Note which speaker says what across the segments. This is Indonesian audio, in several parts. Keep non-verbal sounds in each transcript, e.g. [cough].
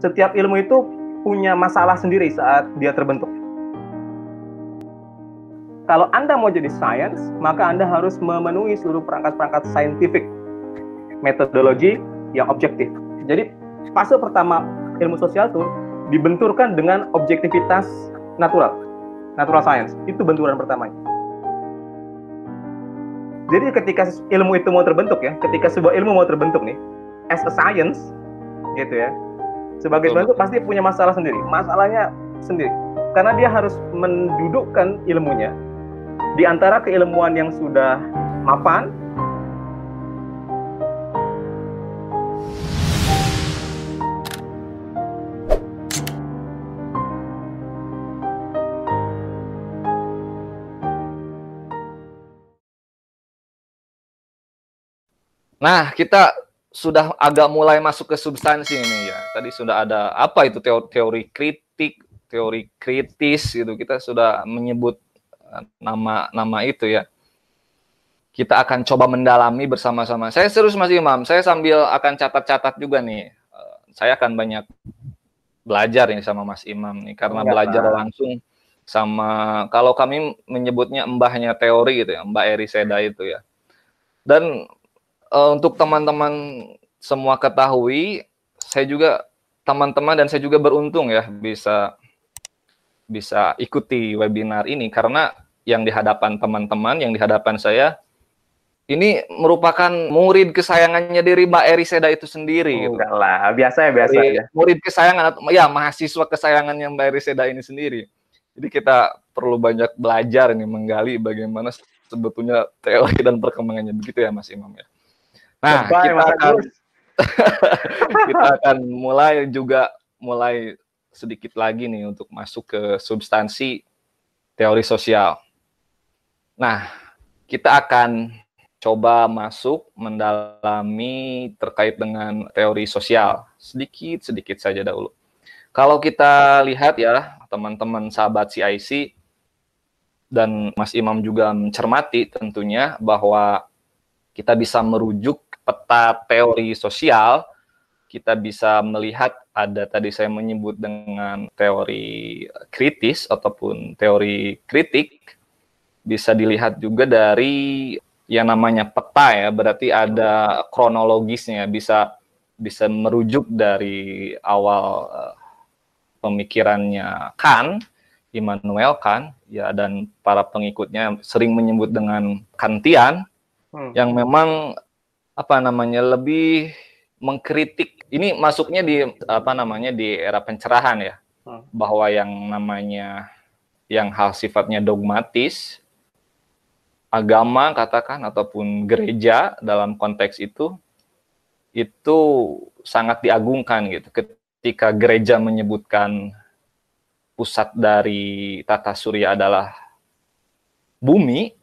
Speaker 1: setiap ilmu itu punya masalah sendiri saat dia terbentuk. Kalau Anda mau jadi sains, maka Anda harus memenuhi seluruh perangkat-perangkat saintifik, metodologi yang objektif. Jadi, fase pertama ilmu sosial itu dibenturkan dengan objektivitas natural, natural science. Itu benturan pertamanya. Jadi ketika ilmu itu mau terbentuk ya, ketika sebuah ilmu mau terbentuk nih, as a science, gitu ya, sebagai tuan itu pasti punya masalah sendiri, masalahnya sendiri. Karena dia harus mendudukkan ilmunya di antara keilmuan yang sudah mapan
Speaker 2: Nah, kita sudah agak mulai masuk ke substansi ini ya. Tadi sudah ada apa itu teori kritik, teori kritis gitu. Kita sudah menyebut nama-nama eh, itu ya. Kita akan coba mendalami bersama-sama. Saya serius Mas Imam, saya sambil akan catat-catat juga nih. Eh, saya akan banyak belajar nih sama Mas Imam nih karena ya, belajar nah. langsung sama kalau kami menyebutnya mbahnya teori gitu ya, Mbak Eri Seda itu ya. Dan uh, untuk teman-teman semua ketahui, saya juga teman-teman dan saya juga beruntung ya bisa bisa ikuti webinar ini karena yang di hadapan teman-teman, yang di hadapan saya ini merupakan murid kesayangannya dari Mbak Eri Seda itu sendiri. Oh, gitu. Enggak lah, biasa ya biasa. ya. Murid kesayangan atau ya mahasiswa yang Mbak Eri Seda ini sendiri. Jadi kita perlu banyak belajar nih menggali bagaimana sebetulnya teori dan perkembangannya begitu ya Mas Imam ya.
Speaker 1: Nah, Bye, kita akan
Speaker 2: [laughs] kita [laughs] akan mulai juga mulai sedikit lagi nih untuk masuk ke substansi teori sosial. Nah, kita akan coba masuk mendalami terkait dengan teori sosial sedikit-sedikit saja dahulu. Kalau kita lihat ya teman-teman sahabat CIC dan Mas Imam juga mencermati tentunya bahwa kita bisa merujuk peta teori sosial, kita bisa melihat ada tadi saya menyebut dengan teori kritis ataupun teori kritik bisa dilihat juga dari yang namanya peta ya berarti ada kronologisnya ya, bisa bisa merujuk dari awal eh, pemikirannya Kant, Immanuel Kant ya dan para pengikutnya sering menyebut dengan Kantian hmm. yang memang apa namanya lebih mengkritik ini masuknya di apa namanya di era pencerahan ya hmm. bahwa yang namanya yang hal sifatnya dogmatis agama katakan ataupun gereja dalam konteks itu itu sangat diagungkan gitu ketika gereja menyebutkan pusat dari tata surya adalah bumi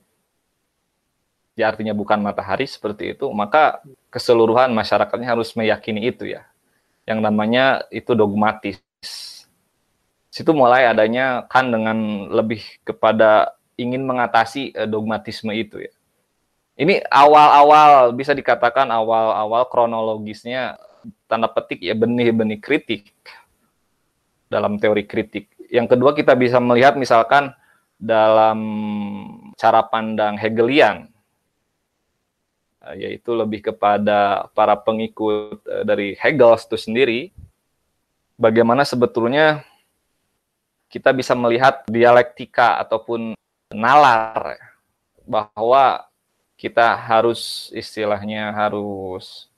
Speaker 2: ya artinya bukan matahari seperti itu, maka keseluruhan masyarakatnya harus meyakini itu ya. Yang namanya itu dogmatis. Situ mulai adanya kan dengan lebih kepada ingin mengatasi eh, dogmatisme itu ya. Ini awal-awal bisa dikatakan awal-awal kronologisnya tanda petik ya benih-benih kritik dalam teori kritik. Yang kedua kita bisa melihat misalkan dalam cara pandang Hegelian Eh, yaitu lebih kepada para pengikut eh, dari Hegel itu sendiri, bagaimana sebetulnya kita bisa melihat dialektika ataupun nalar bahwa kita harus istilahnya harus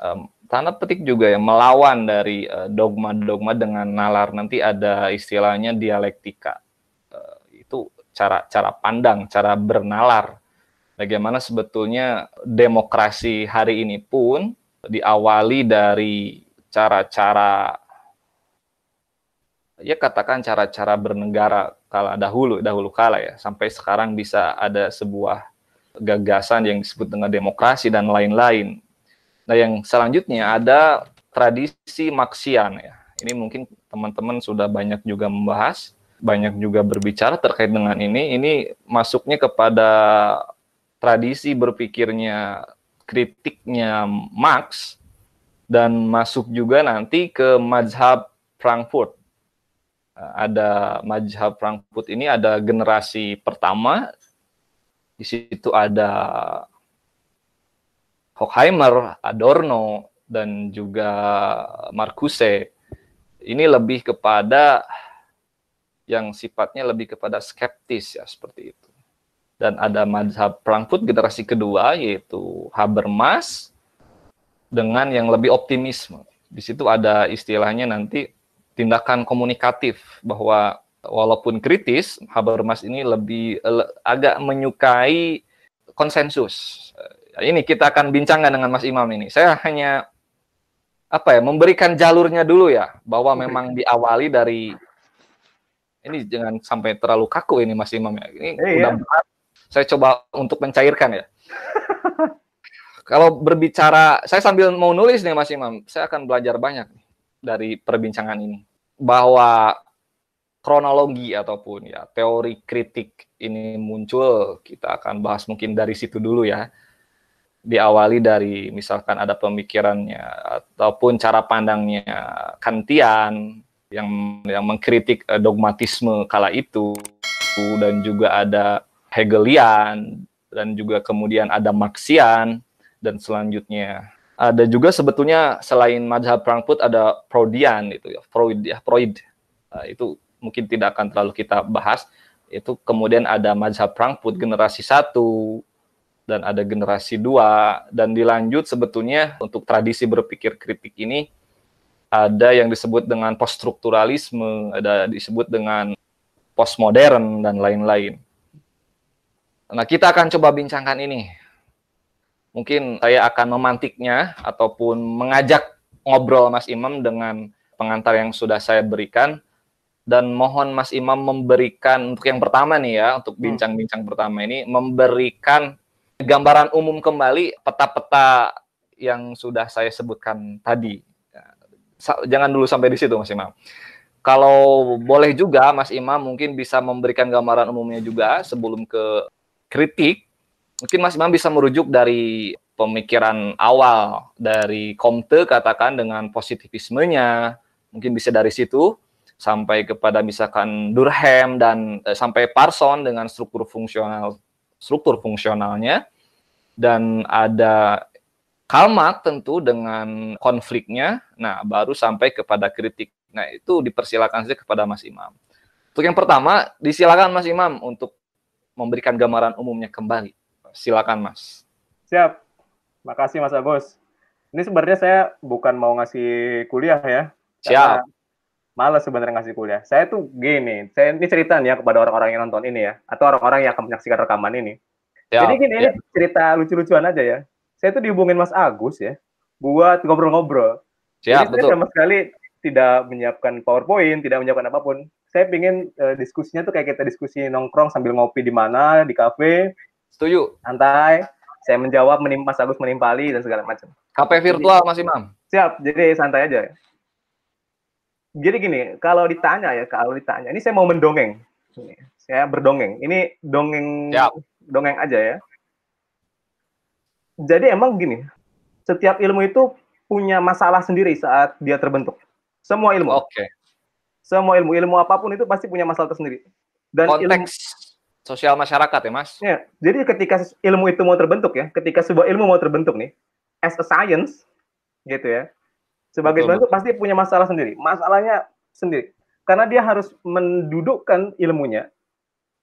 Speaker 2: um, tanda petik juga ya melawan dari eh, dogma-dogma uh, dengan nalar nanti ada istilahnya dialektika uh, itu cara cara pandang cara bernalar bagaimana sebetulnya demokrasi hari ini pun diawali dari cara-cara ya katakan cara-cara bernegara kala dahulu dahulu kala ya sampai sekarang bisa ada sebuah gagasan yang disebut dengan demokrasi dan lain-lain. Nah, yang selanjutnya ada tradisi maksian ya. Ini mungkin teman-teman sudah banyak juga membahas, banyak juga berbicara terkait dengan ini. Ini masuknya kepada tradisi berpikirnya kritiknya Marx dan masuk juga nanti ke mazhab Frankfurt. Ada mazhab Frankfurt ini ada generasi pertama, di situ ada Horkheimer, Adorno, dan juga Marcuse. Ini lebih kepada yang sifatnya lebih kepada skeptis ya seperti itu dan ada madhab Frankfurt generasi kedua yaitu Habermas dengan yang lebih optimisme. Di situ ada istilahnya nanti tindakan komunikatif bahwa walaupun kritis Habermas ini lebih agak menyukai konsensus. Ini kita akan bincangkan dengan Mas Imam ini. Saya hanya apa ya memberikan jalurnya dulu ya bahwa memang diawali dari ini jangan sampai terlalu kaku ini Mas Imam ya. Ini eh, udah iya saya coba untuk mencairkan ya. [laughs] Kalau berbicara, saya sambil mau nulis nih Mas Imam, saya akan belajar banyak dari perbincangan ini. Bahwa kronologi ataupun ya teori kritik ini muncul, kita akan bahas mungkin dari situ dulu ya. Diawali dari misalkan ada pemikirannya ataupun cara pandangnya Kantian yang yang mengkritik eh, dogmatisme kala itu dan juga ada Hegelian dan juga kemudian ada Marxian dan selanjutnya ada juga sebetulnya selain Mazhab Frankfurt ada Freudian itu ya Freud ya Freud uh, itu mungkin tidak akan terlalu kita bahas itu kemudian ada Mazhab Frankfurt generasi satu dan ada generasi dua dan dilanjut sebetulnya untuk tradisi berpikir kritik ini ada yang disebut dengan poststrukturalisme ada disebut dengan postmodern dan lain-lain Nah, kita akan coba bincangkan ini. Mungkin saya akan memantiknya ataupun mengajak ngobrol Mas Imam dengan pengantar yang sudah saya berikan dan mohon Mas Imam memberikan untuk yang pertama nih ya, untuk hmm. bincang-bincang pertama ini memberikan gambaran umum kembali peta-peta yang sudah saya sebutkan tadi. Ya, jangan dulu sampai di situ Mas Imam. Kalau boleh juga Mas Imam mungkin bisa memberikan gambaran umumnya juga sebelum ke kritik, mungkin Mas Imam bisa merujuk dari pemikiran awal dari Comte katakan dengan positivismenya, mungkin bisa dari situ sampai kepada misalkan Durham dan eh, sampai Parson dengan struktur fungsional struktur fungsionalnya dan ada Kalmak tentu dengan konfliknya, nah baru sampai kepada kritik. Nah itu dipersilakan saja kepada Mas Imam. Untuk yang pertama, disilakan Mas Imam untuk memberikan gambaran umumnya kembali. Silakan Mas.
Speaker 1: Siap. Makasih Mas Agus. Ini sebenarnya saya bukan mau ngasih kuliah ya. Siap. Malas sebenarnya ngasih kuliah. Saya tuh gini, saya ini cerita nih ya kepada orang-orang yang nonton ini ya, atau orang-orang yang akan menyaksikan rekaman ini. Ya, Jadi gini, ini ya. cerita lucu-lucuan aja ya. Saya tuh dihubungin Mas Agus ya, buat ngobrol-ngobrol.
Speaker 2: Siap, Jadi betul. saya sama
Speaker 1: sekali tidak menyiapkan PowerPoint, tidak menyiapkan apapun saya pingin uh, diskusinya tuh kayak kita diskusi nongkrong sambil ngopi di mana di kafe setuju santai saya menjawab menim Mas menimpali dan segala macam kafe virtual jadi, Mas Imam siap jadi santai aja jadi gini kalau ditanya ya kalau ditanya ini saya mau mendongeng saya berdongeng ini dongeng siap. dongeng aja ya jadi emang gini setiap ilmu itu punya masalah sendiri saat dia terbentuk semua ilmu oke okay semua ilmu-ilmu apapun itu pasti punya masalah tersendiri. Dan konteks ilmu,
Speaker 2: sosial masyarakat ya, Mas.
Speaker 1: Ya, jadi ketika ilmu itu mau terbentuk ya, ketika sebuah ilmu mau terbentuk nih, as a science gitu ya. Sebagai betul, bentuk pasti punya masalah sendiri. Masalahnya sendiri. Karena dia harus mendudukkan ilmunya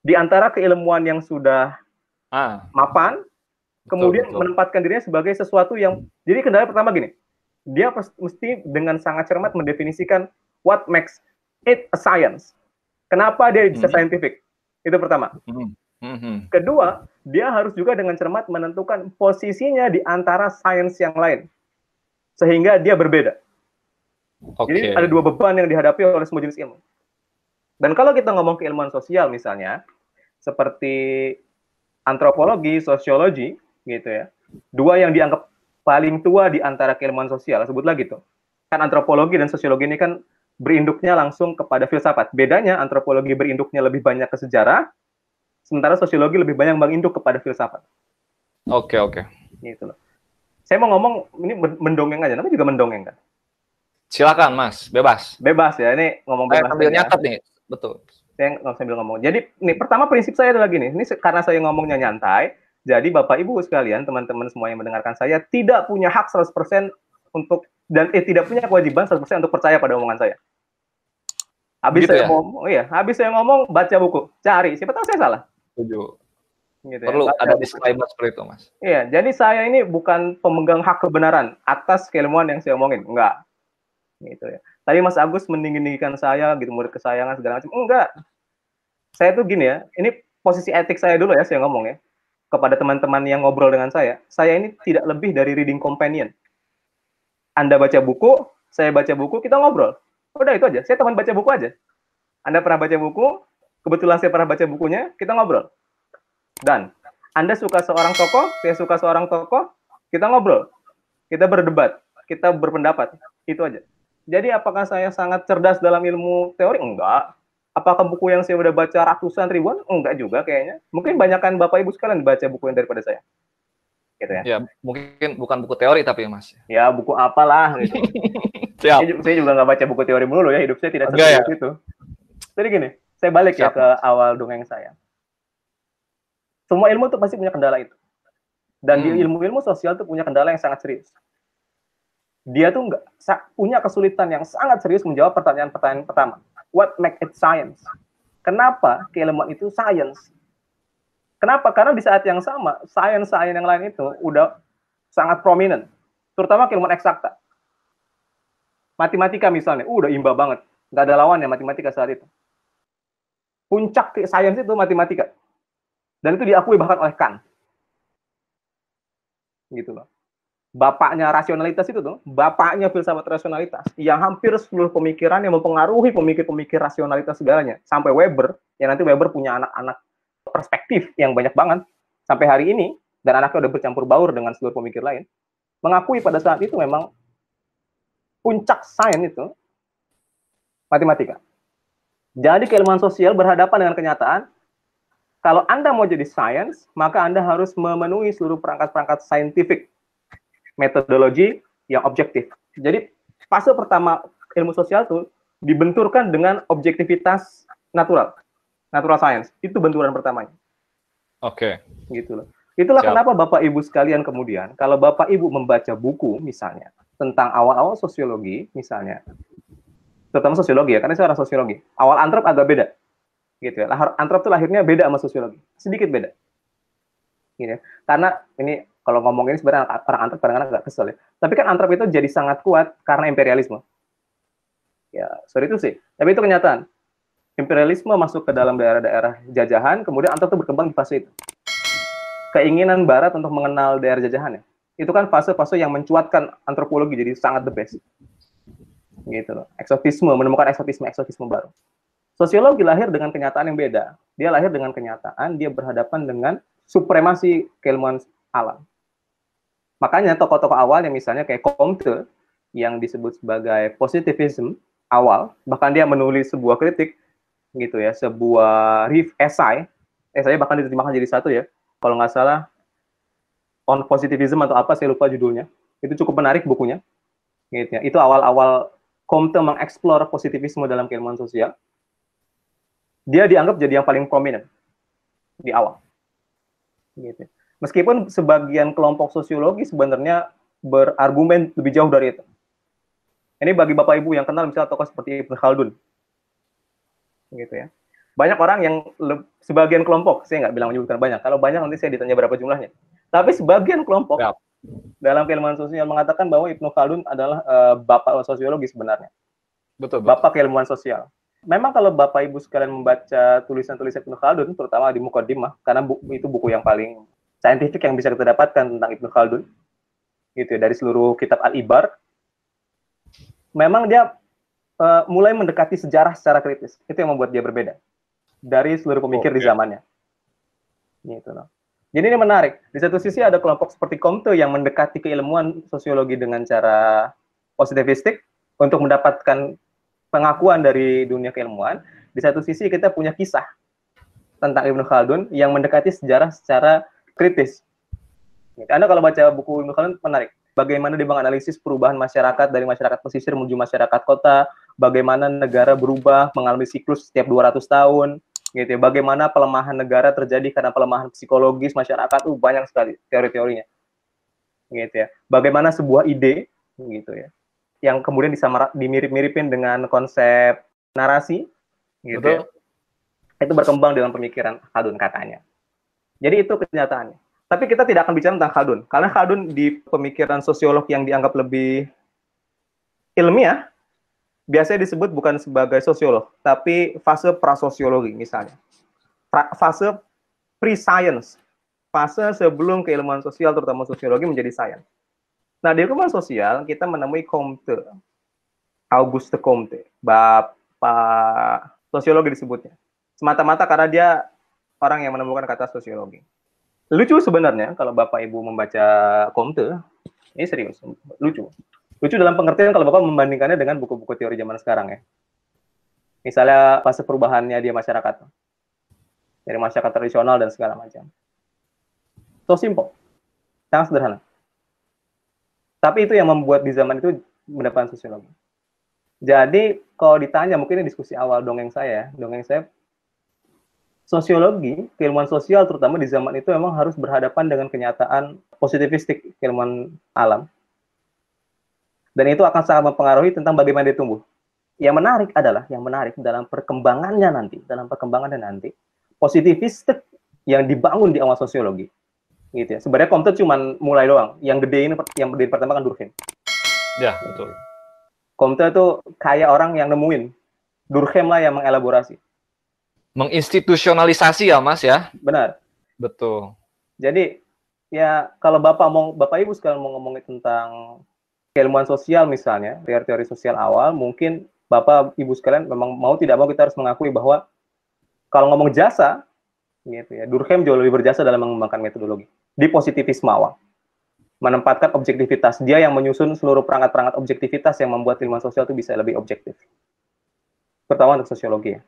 Speaker 1: di antara keilmuan yang sudah ah. mapan,
Speaker 2: betul, kemudian betul.
Speaker 1: menempatkan dirinya sebagai sesuatu yang jadi kendala pertama gini, dia mesti dengan sangat cermat mendefinisikan what makes it a science. Kenapa dia bisa mm -hmm. scientific? Itu pertama.
Speaker 2: Mm -hmm.
Speaker 1: Kedua, dia harus juga dengan cermat menentukan posisinya di antara sains yang lain. Sehingga dia berbeda. Okay. Jadi ada dua beban yang dihadapi oleh semua jenis ilmu. Dan kalau kita ngomong ke keilmuan sosial misalnya, seperti antropologi, sosiologi, gitu ya. Dua yang dianggap paling tua di antara keilmuan sosial, sebutlah gitu. Kan antropologi dan sosiologi ini kan berinduknya langsung kepada filsafat. Bedanya antropologi berinduknya lebih banyak ke sejarah, sementara sosiologi lebih banyak menginduk kepada filsafat. Oke, oke. Okay. Gitu loh. Saya mau ngomong ini mendongeng aja, namanya juga mendongeng kan.
Speaker 2: Silakan, Mas, bebas.
Speaker 1: Bebas ya, ini ngomong bebas. Saya sambil nyatet nih, betul. Saya nggak oh, sambil ngomong. Jadi, nih pertama prinsip saya adalah gini, ini karena saya ngomongnya nyantai, jadi Bapak Ibu sekalian, teman-teman semua yang mendengarkan saya tidak punya hak 100% untuk dan eh, tidak punya kewajiban 100% untuk percaya pada omongan saya. Habis gitu saya ya? ngomong, oh iya, habis saya ngomong baca buku, cari, siapa tahu saya salah.
Speaker 2: Setuju. Gitu ya. Perlu ya, ada disclaimer seperti itu, Mas.
Speaker 1: Iya, jadi saya ini bukan pemegang hak kebenaran atas keilmuan yang saya omongin, enggak. Gitu ya. Tadi Mas Agus meninggikan saya gitu murid kesayangan segala macam. Enggak. Saya tuh gini ya, ini posisi etik saya dulu ya saya ngomong ya kepada teman-teman yang ngobrol dengan saya. Saya ini tidak lebih dari reading companion anda baca buku, saya baca buku, kita ngobrol. Udah itu aja. Saya teman baca buku aja. Anda pernah baca buku, kebetulan saya pernah baca bukunya, kita ngobrol. Dan Anda suka seorang tokoh, saya suka seorang tokoh, kita ngobrol. Kita berdebat, kita berpendapat. Itu aja. Jadi apakah saya sangat cerdas dalam ilmu teori? Enggak. Apakah buku yang saya udah baca ratusan ribuan? Enggak juga kayaknya. Mungkin banyakkan Bapak Ibu sekalian baca buku yang daripada saya gitu ya.
Speaker 2: Ya, mungkin bukan buku teori tapi Mas. Ya, buku apalah gitu.
Speaker 1: [laughs] Siap. Saya, saya juga nggak baca buku teori mulu ya, hidup saya tidak seperti ya. itu. Jadi gini, saya balik ya Siap. ya ke awal dongeng saya. Semua ilmu itu pasti punya kendala itu. Dan hmm. di ilmu-ilmu sosial itu punya kendala yang sangat serius. Dia tuh nggak punya kesulitan yang sangat serius menjawab pertanyaan-pertanyaan pertama. What make it science? Kenapa keilmuan itu science? Kenapa? Karena di saat yang sama, sains-sains yang lain itu udah sangat prominent, terutama keilmuan eksakta. Matematika misalnya, uh, udah imba banget, nggak ada lawannya matematika saat itu. Puncak sains itu matematika, dan itu diakui bahkan oleh Kant. Gitu loh. Bapaknya rasionalitas itu tuh, bapaknya filsafat rasionalitas, yang hampir seluruh pemikiran yang mempengaruhi pemikir-pemikir rasionalitas segalanya, sampai Weber, yang nanti Weber punya anak-anak perspektif yang banyak banget sampai hari ini dan anaknya udah bercampur baur dengan seluruh pemikir lain mengakui pada saat itu memang puncak sains itu matematika. Jadi keilmuan sosial berhadapan dengan kenyataan kalau Anda mau jadi sains, maka Anda harus memenuhi seluruh perangkat-perangkat saintifik metodologi yang objektif. Jadi fase pertama ilmu sosial itu dibenturkan dengan objektivitas natural natural science. Itu benturan pertamanya. Oke. Okay. Gitu loh. Itulah Siap. kenapa Bapak Ibu sekalian kemudian kalau Bapak Ibu membaca buku misalnya tentang awal-awal sosiologi misalnya terutama sosiologi ya karena saya orang sosiologi. Awal antrop agak beda. Gitu ya. Antrop tuh lahirnya beda sama sosiologi. Sedikit beda. Gitu ya. Karena ini kalau ngomongin sebenarnya orang antrop kadang-kadang agak kesel ya. Tapi kan antrop itu jadi sangat kuat karena imperialisme. Ya, sorry itu sih. Tapi itu kenyataan imperialisme masuk ke dalam daerah-daerah jajahan, kemudian antar itu berkembang di fase itu. Keinginan Barat untuk mengenal daerah jajahan ya, itu kan fase-fase yang mencuatkan antropologi jadi sangat the best. Gitu loh. Eksotisme, menemukan eksotisme-eksotisme baru. Sosiologi lahir dengan kenyataan yang beda. Dia lahir dengan kenyataan, dia berhadapan dengan supremasi keilmuan alam. Makanya tokoh-tokoh awal yang misalnya kayak Comte yang disebut sebagai positivism awal, bahkan dia menulis sebuah kritik gitu ya sebuah riff esai esai bahkan diterjemahkan jadi satu ya kalau nggak salah on positivism atau apa saya lupa judulnya itu cukup menarik bukunya gitu ya itu awal-awal Comte mengeksplor positivisme dalam keilmuan sosial dia dianggap jadi yang paling prominent di awal gitu ya. meskipun sebagian kelompok sosiologi sebenarnya berargumen lebih jauh dari itu ini bagi bapak ibu yang kenal misalnya tokoh seperti Ibn Khaldun gitu ya. Banyak orang yang sebagian kelompok, saya nggak bilang menyebutkan banyak. Kalau banyak nanti saya ditanya berapa jumlahnya. Tapi sebagian kelompok ya. dalam keilmuan sosial mengatakan bahwa Ibnu Khaldun adalah uh, bapak sosiologi sebenarnya. Betul, betul. Bapak keilmuan sosial. Memang kalau Bapak Ibu sekalian membaca tulisan-tulisan Ibnu Khaldun, terutama di Mukaddimah, karena bu itu buku yang paling saintifik yang bisa kita dapatkan tentang Ibnu Khaldun, gitu ya, dari seluruh kitab Al-Ibar, memang dia uh, mulai mendekati sejarah secara kritis. Itu yang membuat dia berbeda dari seluruh pemikir okay. di zamannya. Gitu loh. Jadi ini menarik. Di satu sisi ada kelompok seperti Comte yang mendekati keilmuan sosiologi dengan cara positivistik untuk mendapatkan pengakuan dari dunia keilmuan. Di satu sisi kita punya kisah tentang Ibn Khaldun yang mendekati sejarah secara kritis. Anda kalau baca buku Ibn Khaldun menarik. Bagaimana dia menganalisis perubahan masyarakat dari masyarakat pesisir menuju masyarakat kota, bagaimana negara berubah mengalami siklus setiap 200 tahun gitu ya. Bagaimana pelemahan negara terjadi karena pelemahan psikologis masyarakat tuh banyak sekali teori-teorinya. Gitu ya. Bagaimana sebuah ide gitu ya yang kemudian disamar dimirip-miripin dengan konsep narasi gitu Ya. itu berkembang dalam pemikiran Khaldun katanya jadi itu kenyataannya tapi kita tidak akan bicara tentang Khaldun karena Khaldun di pemikiran sosiolog yang dianggap lebih ilmiah biasanya disebut bukan sebagai sosiolog, tapi fase prasosiologi misalnya. Pra, fase pre-science, fase sebelum keilmuan sosial terutama sosiologi menjadi sains. Nah, di keilmuan sosial kita menemui Comte, Auguste Comte, bapak sosiologi disebutnya. Semata-mata karena dia orang yang menemukan kata sosiologi. Lucu sebenarnya kalau Bapak Ibu membaca Comte, ini serius, lucu. Lucu dalam pengertian kalau Bapak membandingkannya dengan buku-buku teori zaman sekarang ya. Misalnya fase perubahannya dia masyarakat. Dari masyarakat tradisional dan segala macam. So simple. Sangat sederhana. Tapi itu yang membuat di zaman itu mendapatkan sosiologi. Jadi kalau ditanya, mungkin ini diskusi awal dongeng saya, ya. dongeng saya sosiologi, keilmuan sosial terutama di zaman itu memang harus berhadapan dengan kenyataan positivistik keilmuan alam dan itu akan sangat mempengaruhi tentang bagaimana dia tumbuh. Yang menarik adalah yang menarik dalam perkembangannya nanti, dalam perkembangannya nanti, positivistik yang dibangun di awal sosiologi. Gitu ya. Sebenarnya Comte cuma mulai doang. Yang gede ini yang berdiri pertama kan Durkheim. Ya, betul. Comte itu kayak orang yang nemuin. Durkheim lah yang mengelaborasi.
Speaker 2: Menginstitusionalisasi
Speaker 1: ya, Mas ya? Benar. Betul. Jadi ya kalau Bapak mau Bapak Ibu sekalian mau ngomongin tentang keilmuan sosial misalnya, teori-teori sosial awal, mungkin Bapak Ibu sekalian memang mau tidak mau kita harus mengakui bahwa kalau ngomong jasa, gitu ya, Durkheim jauh lebih berjasa dalam mengembangkan metodologi di positivisme awal. Menempatkan objektivitas, dia yang menyusun seluruh perangkat-perangkat objektivitas yang membuat ilmuwan sosial itu bisa lebih objektif. Pertama untuk sosiologi Jadi ya.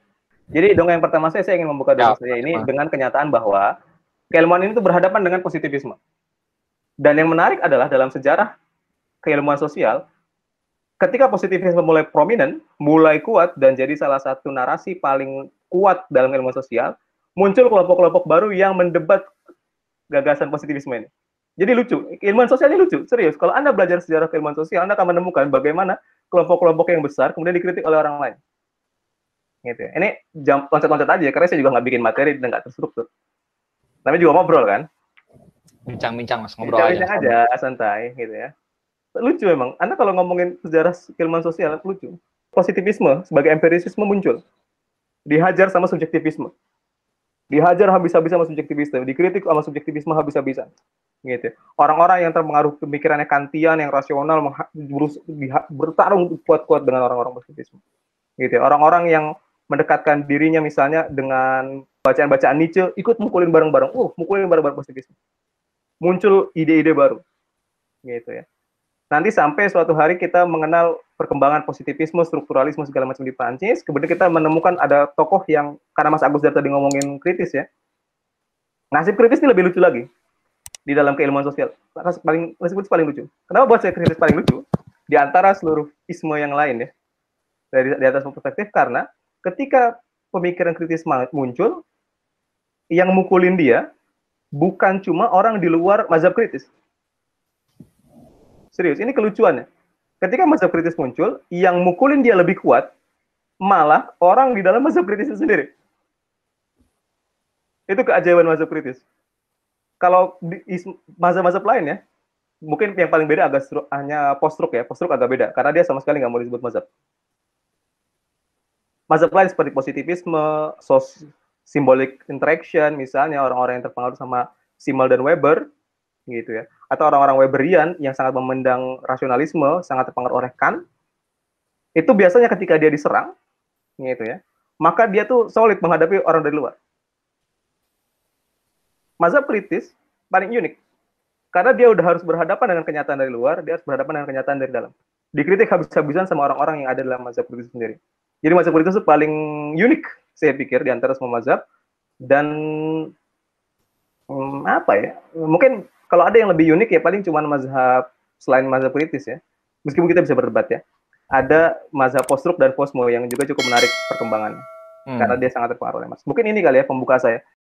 Speaker 1: Jadi dongeng pertama saya, saya ingin membuka ya, dongeng saya ini dengan kenyataan bahwa keilmuan ini tuh berhadapan dengan positivisme. Dan yang menarik adalah dalam sejarah keilmuan sosial, ketika positivisme mulai prominent, mulai kuat dan jadi salah satu narasi paling kuat dalam ilmu sosial, muncul kelompok-kelompok baru yang mendebat gagasan positivisme ini. Jadi lucu, ilmuwan sosial ini lucu, serius. Kalau Anda belajar sejarah keilmuan sosial, Anda akan menemukan bagaimana kelompok-kelompok yang besar kemudian dikritik oleh orang lain. Gitu. Ya. Ini jam loncat-loncat aja karena saya juga nggak bikin materi dan nggak terstruktur. Tapi juga ngobrol kan?
Speaker 2: Bincang-bincang mas ngobrol Bincang -bincang aja.
Speaker 1: aja santai gitu ya lucu memang. Anda kalau ngomongin sejarah keilmuan sosial lucu. Positivisme sebagai empirisisme muncul. Dihajar sama subjektivisme. Dihajar habis-habisan sama subjektivisme, dikritik sama subjektivisme habis-habisan. Gitu. Ya. Orang-orang yang terpengaruh pemikirannya kantian yang rasional bertarung kuat-kuat dengan orang-orang positivisme. Gitu. Ya. Orang-orang yang mendekatkan dirinya misalnya dengan bacaan-bacaan Nietzsche, ikut mukulin bareng-bareng. Uh, mukulin bareng-bareng positivisme. Muncul ide-ide baru. Gitu ya nanti sampai suatu hari kita mengenal perkembangan positivisme, strukturalisme segala macam di Prancis, kemudian kita menemukan ada tokoh yang karena Mas Agus dari tadi ngomongin kritis ya. Nasib kritis ini lebih lucu lagi di dalam keilmuan sosial. Nasib paling nasib kritis paling lucu. Kenapa buat saya kritis paling lucu? Di antara seluruh isme yang lain ya. Dari di atas perspektif karena ketika pemikiran kritis muncul yang mukulin dia bukan cuma orang di luar mazhab kritis, Serius, ini kelucuannya. Ketika mazhab kritis muncul, yang mukulin dia lebih kuat, malah orang di dalam mazhab kritis itu sendiri. Itu keajaiban mazhab kritis. Kalau di mazhab-mazhab lain ya, mungkin yang paling beda agak stru, hanya postruk ya, postruk agak beda karena dia sama sekali nggak mau disebut mazhab. Mazhab lain seperti positivisme, sos, simbolik interaction misalnya orang-orang yang terpengaruh sama Simmel dan Weber gitu ya. Atau orang-orang Weberian yang sangat memendang rasionalisme, sangat terpengaruh oleh Kant, itu biasanya ketika dia diserang, gitu ya, maka dia tuh solid menghadapi orang dari luar. Mazhab kritis paling unik, karena dia udah harus berhadapan dengan kenyataan dari luar, dia harus berhadapan dengan kenyataan dari dalam. Dikritik habis-habisan sama orang-orang yang ada dalam mazhab kritis sendiri. Jadi mazhab kritis itu paling unik, saya pikir, di antara semua mazhab. Dan hmm, apa ya mungkin kalau ada yang lebih unik ya paling cuma mazhab selain mazhab kritis ya. Meskipun kita bisa berdebat ya. Ada mazhab postruk dan posmo yang juga cukup menarik perkembangannya. Hmm. Karena dia sangat terpengaruh oleh mas Mungkin ini kali ya pembuka saya.